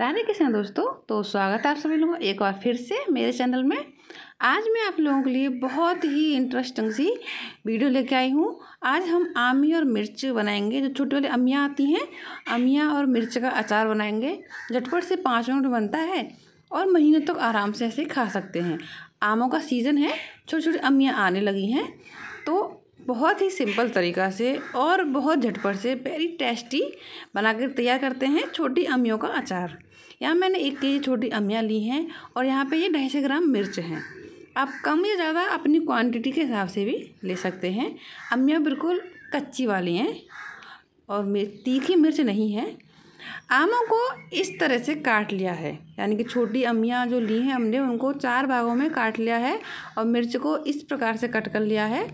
राधे कृष्ण दोस्तों तो स्वागत है आप सभी लोगों का एक बार फिर से मेरे चैनल में आज मैं आप लोगों के लिए बहुत ही इंटरेस्टिंग सी वीडियो लेके आई हूँ आज हम आमी और मिर्च बनाएंगे जो छोटे वाले अमियाँ आती हैं अमियाँ और मिर्च का अचार बनाएंगे झटपट से पाँच मिनट बनता है और महीने तक तो आराम से ऐसे खा सकते हैं आमों का सीज़न है छोटी छोटी अमियाँ आने लगी हैं तो बहुत ही सिंपल तरीका से और बहुत झटपट से वेरी टेस्टी बनाकर तैयार करते हैं छोटी अमियों का अचार यहाँ मैंने एक के जी छोटी अमियाँ ली हैं और यहाँ पे ये ढाई सौ ग्राम मिर्च हैं आप कम या ज़्यादा अपनी क्वांटिटी के हिसाब से भी ले सकते हैं अमियाँ बिल्कुल कच्ची वाली हैं और तीखी मिर्च नहीं है आमों को इस तरह से काट लिया है यानी कि छोटी अमियाँ जो ली हैं हमने उनको चार भागों में काट लिया है और मिर्च को इस प्रकार से कट कर लिया है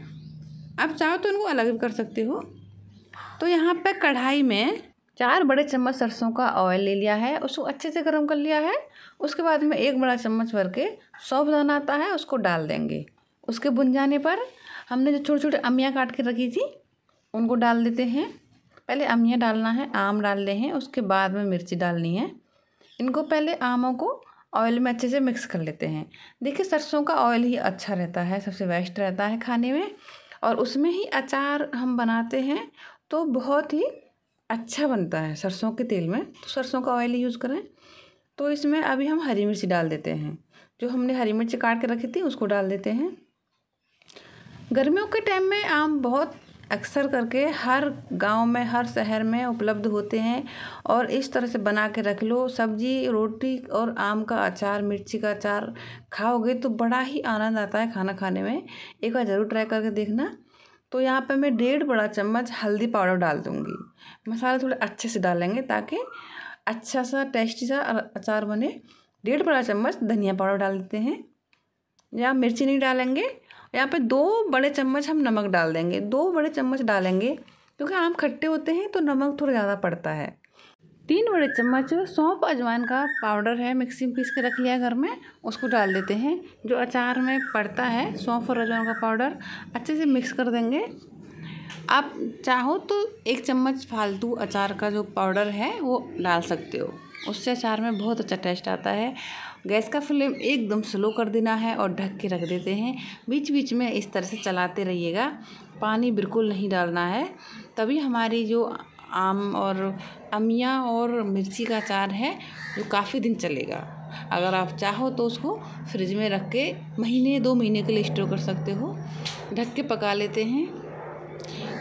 आप चाहो तो इनको अलग भी कर सकते हो तो यहाँ पे कढ़ाई में चार बड़े चम्मच सरसों का ऑयल ले लिया है उसको अच्छे से गर्म कर लिया है उसके बाद में एक बड़ा चम्मच भर के दाना आता है उसको डाल देंगे उसके बुन जाने पर हमने जो छोटे छोटे अमियाँ काट के रखी थी उनको डाल देते हैं पहले अमियाँ डालना है आम डालने हैं उसके बाद में मिर्ची डालनी है इनको पहले आमों को ऑयल में अच्छे से मिक्स कर लेते हैं देखिए सरसों का ऑयल ही अच्छा रहता है सबसे बेस्ट रहता है खाने में और उसमें ही अचार हम बनाते हैं तो बहुत ही अच्छा बनता है सरसों के तेल में तो सरसों का ऑयल यूज़ करें तो इसमें अभी हम हरी मिर्ची डाल देते हैं जो हमने हरी मिर्ची काट के रखी थी उसको डाल देते हैं गर्मियों के टाइम में आम बहुत अक्सर करके हर गांव में हर शहर में उपलब्ध होते हैं और इस तरह से बना के रख लो सब्जी रोटी और आम का अचार मिर्ची का अचार खाओगे तो बड़ा ही आनंद आता है खाना खाने में एक बार ज़रूर ट्राई करके देखना तो यहाँ पर मैं डेढ़ बड़ा चम्मच हल्दी पाउडर डाल दूँगी मसाले थोड़े अच्छे से डालेंगे ताकि अच्छा सा टेस्टी सा अचार बने डेढ़ बड़ा चम्मच धनिया पाउडर डाल देते हैं यहाँ मिर्ची नहीं डालेंगे यहाँ पे दो बड़े चम्मच हम नमक डाल देंगे दो बड़े चम्मच डालेंगे क्योंकि आम खट्टे होते हैं तो नमक थोड़ा ज़्यादा पड़ता है तीन बड़े चम्मच सौंफ अजवाइन का पाउडर है मिक्सी में पीस के रख लिया घर में उसको डाल देते हैं जो अचार में पड़ता है सौंफ और अजवाइन का पाउडर अच्छे से मिक्स कर देंगे आप चाहो तो एक चम्मच फालतू अचार का जो पाउडर है वो डाल सकते हो उससे अचार में बहुत अच्छा टेस्ट आता है गैस का फ्लेम एकदम स्लो कर देना है और ढक के रख देते हैं बीच बीच में इस तरह से चलाते रहिएगा पानी बिल्कुल नहीं डालना है तभी हमारी जो आम और अमिया और मिर्ची का अचार है जो काफ़ी दिन चलेगा अगर आप चाहो तो उसको फ्रिज में रख के महीने दो महीने के लिए स्टोर कर सकते हो ढक के पका लेते हैं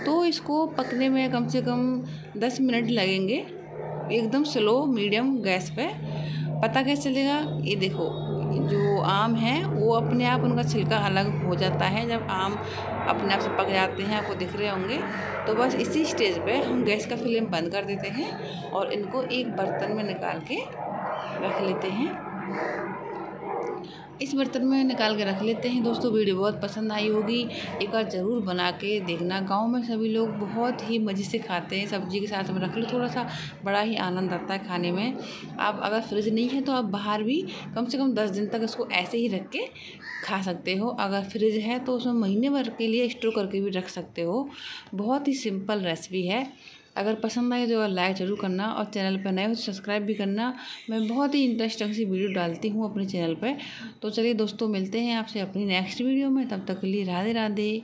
तो इसको पकने में कम से कम दस मिनट लगेंगे एकदम स्लो मीडियम गैस पे पता कैसे चलेगा ये देखो जो आम हैं वो अपने आप उनका छिलका अलग हो जाता है जब आम अपने आप से पक जाते हैं आपको दिख रहे होंगे तो बस इसी स्टेज पे हम गैस का फ्लेम बंद कर देते हैं और इनको एक बर्तन में निकाल के रख लेते हैं इस बर्तन में निकाल के रख लेते हैं दोस्तों वीडियो बहुत पसंद आई होगी एक बार ज़रूर बना के देखना गांव में सभी लोग बहुत ही मज़े से खाते हैं सब्जी के साथ में रख लो थोड़ा सा बड़ा ही आनंद आता है खाने में आप अगर फ्रिज नहीं है तो आप बाहर भी कम से कम दस दिन तक इसको ऐसे ही रख के खा सकते हो अगर फ्रिज है तो उसमें महीने भर के लिए स्टोर करके भी रख सकते हो बहुत ही सिंपल रेसिपी है अगर पसंद आए तो लाइक ज़रूर करना और चैनल पर नए हो तो सब्सक्राइब भी करना मैं बहुत ही इंटरेस्टिंग सी वीडियो डालती हूँ अपने चैनल पर तो चलिए दोस्तों मिलते हैं आपसे अपनी नेक्स्ट वीडियो में तब तक के लिए राधे राधे